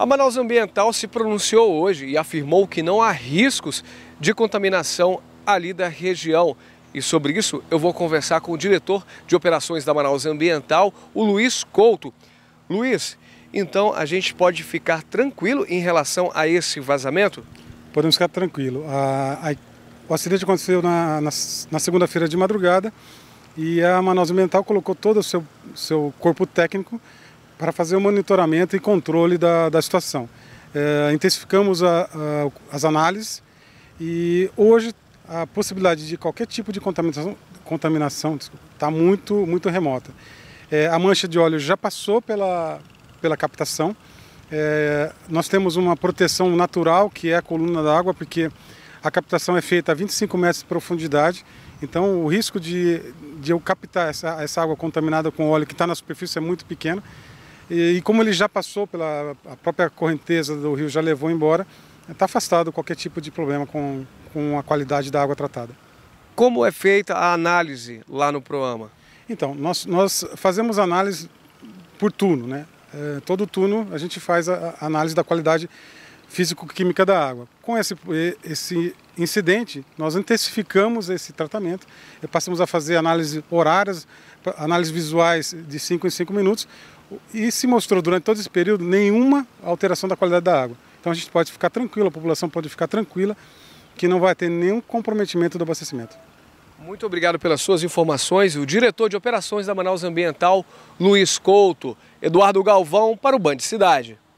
A Manaus Ambiental se pronunciou hoje e afirmou que não há riscos de contaminação ali da região. E sobre isso eu vou conversar com o diretor de operações da Manaus Ambiental, o Luiz Couto. Luiz, então a gente pode ficar tranquilo em relação a esse vazamento? Podemos ficar tranquilo. A, a, o acidente aconteceu na, na, na segunda-feira de madrugada e a Manaus Ambiental colocou todo o seu, seu corpo técnico para fazer o monitoramento e controle da, da situação. É, intensificamos a, a, as análises e hoje a possibilidade de qualquer tipo de contaminação contaminação está muito muito remota. É, a mancha de óleo já passou pela pela captação. É, nós temos uma proteção natural que é a coluna d'água porque a captação é feita a 25 metros de profundidade. Então o risco de, de eu captar essa, essa água contaminada com óleo que está na superfície é muito pequeno. E, e como ele já passou pela própria correnteza do rio, já levou embora, está afastado qualquer tipo de problema com, com a qualidade da água tratada. Como é feita a análise lá no Proama? Então, nós, nós fazemos análise por turno, né? É, todo turno a gente faz a, a análise da qualidade físico-química da água. Com esse, esse incidente, nós intensificamos esse tratamento, e passamos a fazer análises horárias, análises visuais de 5 em 5 minutos, e se mostrou durante todo esse período nenhuma alteração da qualidade da água. Então a gente pode ficar tranquilo, a população pode ficar tranquila, que não vai ter nenhum comprometimento do abastecimento. Muito obrigado pelas suas informações. O diretor de operações da Manaus Ambiental, Luiz Couto, Eduardo Galvão, para o Band Cidade.